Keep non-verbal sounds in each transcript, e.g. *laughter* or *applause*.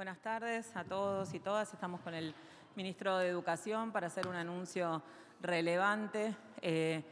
Buenas tardes a todos y todas. Estamos con el ministro de Educación para hacer un anuncio relevante eh,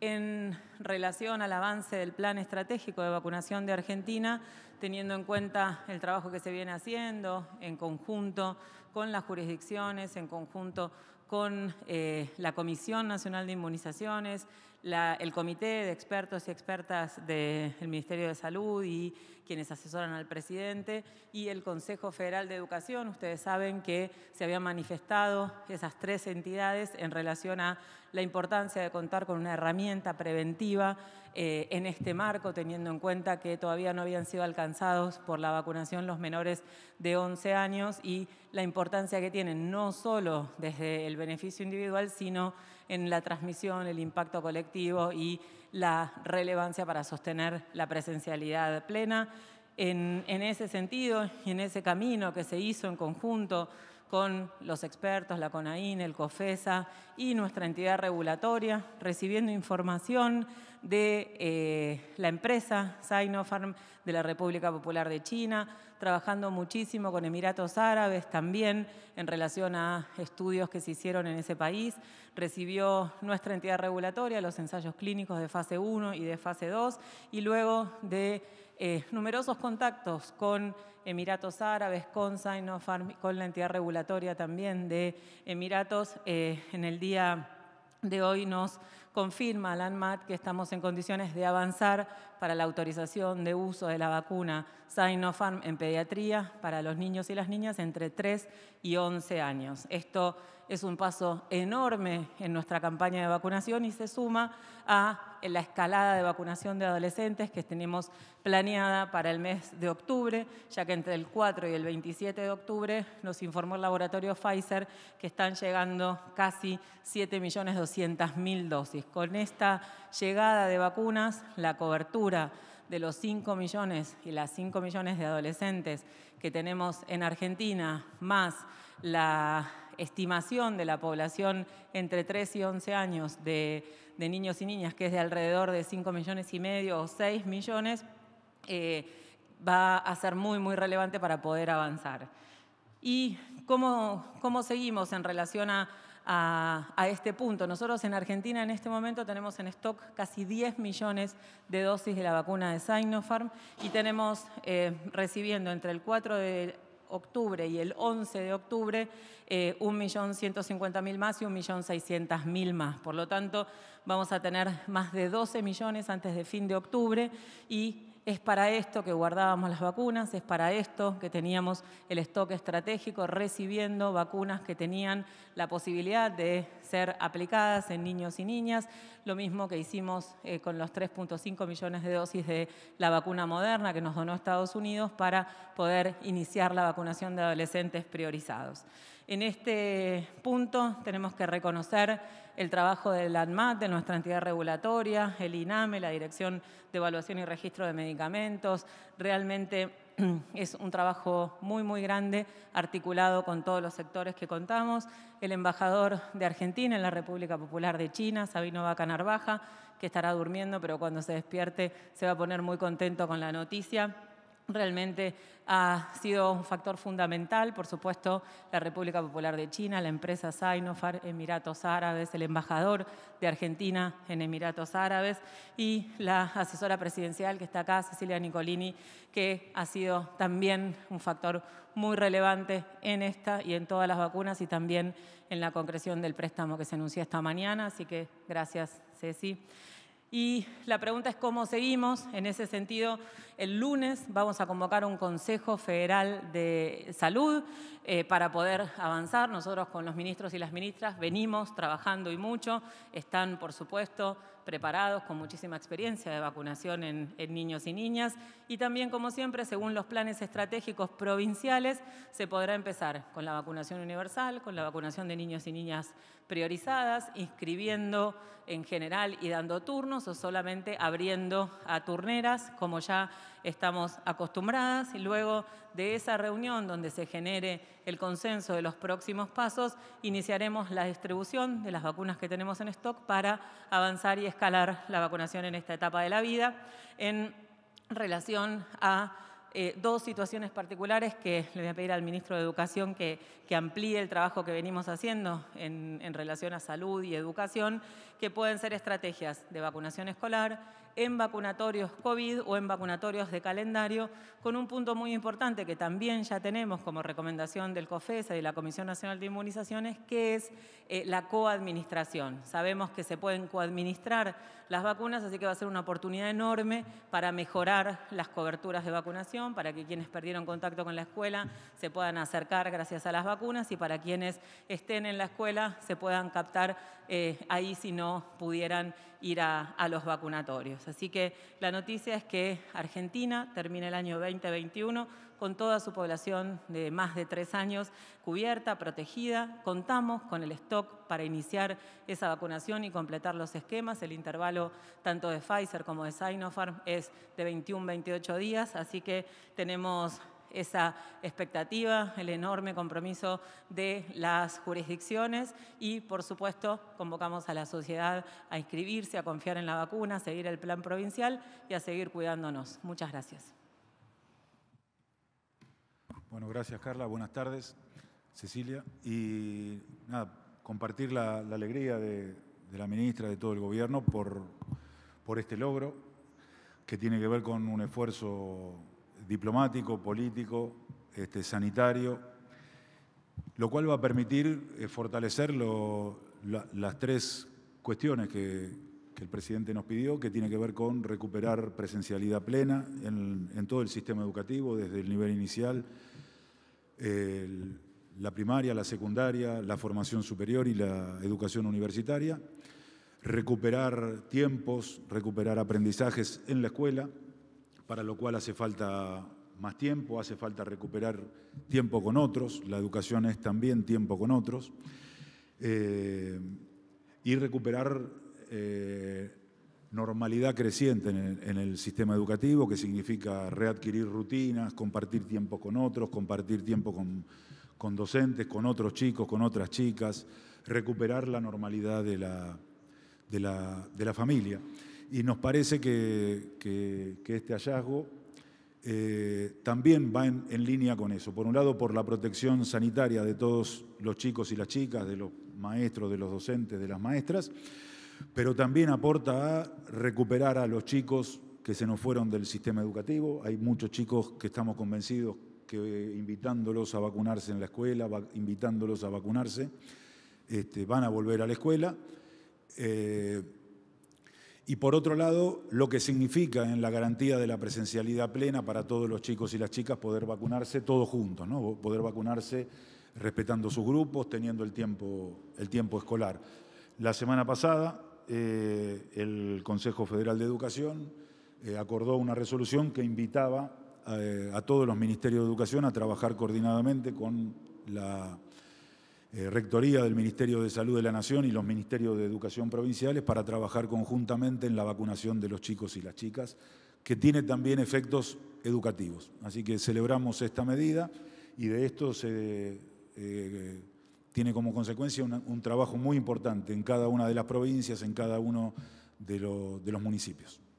en relación al avance del plan estratégico de vacunación de Argentina, teniendo en cuenta el trabajo que se viene haciendo en conjunto con las jurisdicciones, en conjunto con eh, la Comisión Nacional de Inmunizaciones, el comité de expertos y expertas del Ministerio de Salud y quienes asesoran al presidente y el Consejo Federal de Educación. Ustedes saben que se habían manifestado esas tres entidades en relación a la importancia de contar con una herramienta preventiva eh, en este marco, teniendo en cuenta que todavía no habían sido alcanzados por la vacunación los menores de 11 años y la importancia que tienen no solo desde el beneficio individual, sino en la transmisión, el impacto colectivo y la relevancia para sostener la presencialidad plena. En, en ese sentido y en ese camino que se hizo en conjunto con los expertos, la CONAIN, el COFESA y nuestra entidad regulatoria, recibiendo información de eh, la empresa Sinopharm de la República Popular de China, trabajando muchísimo con Emiratos Árabes también en relación a estudios que se hicieron en ese país. Recibió nuestra entidad regulatoria los ensayos clínicos de fase 1 y de fase 2 y luego de eh, numerosos contactos con Emiratos Árabes, con Sinopharm, con la entidad regulatoria también de Emiratos. Eh, en el día de hoy nos confirma la ANMAT que estamos en condiciones de avanzar para la autorización de uso de la vacuna Sinopharm en pediatría para los niños y las niñas entre 3 y 11 años. Esto es un paso enorme en nuestra campaña de vacunación y se suma a la escalada de vacunación de adolescentes que tenemos planeada para el mes de octubre, ya que entre el 4 y el 27 de octubre nos informó el laboratorio Pfizer que están llegando casi 7.200.000 dosis. Con esta llegada de vacunas, la cobertura de los 5 millones y las 5 millones de adolescentes que tenemos en Argentina, más la estimación de la población entre 3 y 11 años de, niños y niñas, que es de alrededor de 5 millones y medio o 6 millones, eh, va a ser muy, muy relevante para poder avanzar. ¿Y cómo, cómo seguimos en relación a, este punto? Nosotros en Argentina en este momento tenemos en stock casi 10 millones de dosis de la vacuna de Sinopharm y tenemos eh, recibiendo entre el 4 de octubre y el 11 de octubre, eh, 1.150.000 más y 1.600.000 más. Por lo tanto, vamos a tener más de 12 millones antes de fin de octubre y es para esto que guardábamos las vacunas, es para esto que teníamos el stock estratégico recibiendo vacunas que tenían la posibilidad de ser aplicadas en niños y niñas, lo mismo que hicimos eh, con los 3.5 millones de dosis de la vacuna moderna que nos donó Estados Unidos para poder iniciar la vacunación de adolescentes priorizados. En este punto tenemos que reconocer el trabajo del ANMAT, de nuestra entidad regulatoria, el INAME, la Dirección de Evaluación y Registro de Medicamentos. Realmente *clears throat* es un trabajo muy, muy grande, articulado con todos los sectores que contamos. El embajador de Argentina en la República Popular de China, Sabino Vaca que estará durmiendo, pero cuando se despierte se va a poner muy contento con la noticia realmente ha sido un factor fundamental, por supuesto, la República Popular de China, la empresa Sinopharm, Emiratos Árabes, el embajador de Argentina en Emiratos Árabes y la asesora presidencial que está acá, Cecilia Nicolini, que ha sido también un factor muy relevante en esta y en todas las vacunas y también en la concreción del préstamo que se anunció esta mañana. Así que gracias, Ceci. Y la pregunta es cómo seguimos. En ese sentido, el lunes vamos a convocar un Consejo Federal de Salud eh, para poder avanzar. Nosotros con los ministros y las ministras venimos trabajando y mucho. Están, por supuesto, preparados, con muchísima experiencia de vacunación en, niños y niñas. Y también, como siempre, según los planes estratégicos provinciales, se podrá empezar con la vacunación universal, con la vacunación de niños y niñas priorizadas, inscribiendo en general y dando turnos o solamente abriendo a turneras, como ya estamos acostumbradas y luego de esa reunión donde se genere el consenso de los próximos pasos, iniciaremos la distribución de las vacunas que tenemos en stock para avanzar y escalar la vacunación en esta etapa de la vida en relación a eh, dos situaciones particulares que le voy a pedir al ministro de Educación que, amplíe el trabajo que venimos haciendo en relación a salud y educación, que pueden ser estrategias de vacunación escolar, en vacunatorios COVID o en vacunatorios de calendario, con un punto muy importante que también ya tenemos como recomendación del COFESA y la Comisión Nacional de Inmunizaciones, que es eh, la coadministración. Sabemos que se pueden coadministrar las vacunas, así que va a ser una oportunidad enorme para mejorar las coberturas de vacunación, para que quienes perdieron contacto con la escuela se puedan acercar gracias a las vacunas y para quienes estén en la escuela se puedan captar eh, ahí si no pudieran ir a, los vacunatorios. Así que la noticia es que Argentina termina el año 2021 con toda su población de más de tres años cubierta, protegida. Contamos con el stock para iniciar esa vacunación y completar los esquemas. El intervalo tanto de Pfizer como de Sinopharm es de 21-28 días, así que tenemos esa expectativa, el enorme compromiso de las jurisdicciones y, por supuesto, convocamos a la sociedad a inscribirse, a confiar en la vacuna, a seguir el plan provincial y a seguir cuidándonos. Muchas gracias. Bueno, gracias Carla, buenas tardes, Cecilia. Y nada, compartir la, alegría de, la ministra, de todo el gobierno por, por este logro, que tiene que ver con un esfuerzo diplomático, político, este, sanitario, lo cual va a permitir eh, fortalecer las tres cuestiones que, el presidente nos pidió, que tiene que ver con recuperar presencialidad plena en, todo el sistema educativo, desde el nivel inicial, la primaria, la secundaria, la formación superior y la educación universitaria, recuperar tiempos, recuperar aprendizajes en la escuela, para lo cual hace falta más tiempo, hace falta recuperar tiempo con otros, la educación es también tiempo con otros, eh, y recuperar eh, normalidad creciente en el, sistema educativo, que significa readquirir rutinas, compartir tiempo con otros, compartir tiempo con, docentes, con otros chicos, con otras chicas, recuperar la normalidad de la familia. Y nos parece que, este hallazgo eh, también va en, línea con eso. Por un lado, por la protección sanitaria de todos los chicos y las chicas, de los maestros, de los docentes, de las maestras, pero también aporta a recuperar a los chicos que se nos fueron del sistema educativo. Hay muchos chicos que estamos convencidos que eh, invitándolos a vacunarse en la escuela, invitándolos a vacunarse, este, van a volver a la escuela. Eh, y por otro lado, lo que significa en la garantía de la presencialidad plena para todos los chicos y las chicas poder vacunarse todos juntos, ¿no? poder vacunarse respetando sus grupos, teniendo el tiempo, el tiempo escolar. La semana pasada, eh, el Consejo Federal de Educación eh, acordó una resolución que invitaba eh, a todos los ministerios de educación a trabajar coordinadamente con la eh, rectoría del Ministerio de Salud de la Nación y los Ministerios de Educación Provinciales para trabajar conjuntamente en la vacunación de los chicos y las chicas, que tiene también efectos educativos. Así que celebramos esta medida y de esto se, eh, eh, tiene como consecuencia un, trabajo muy importante en cada una de las provincias, en cada uno de los municipios.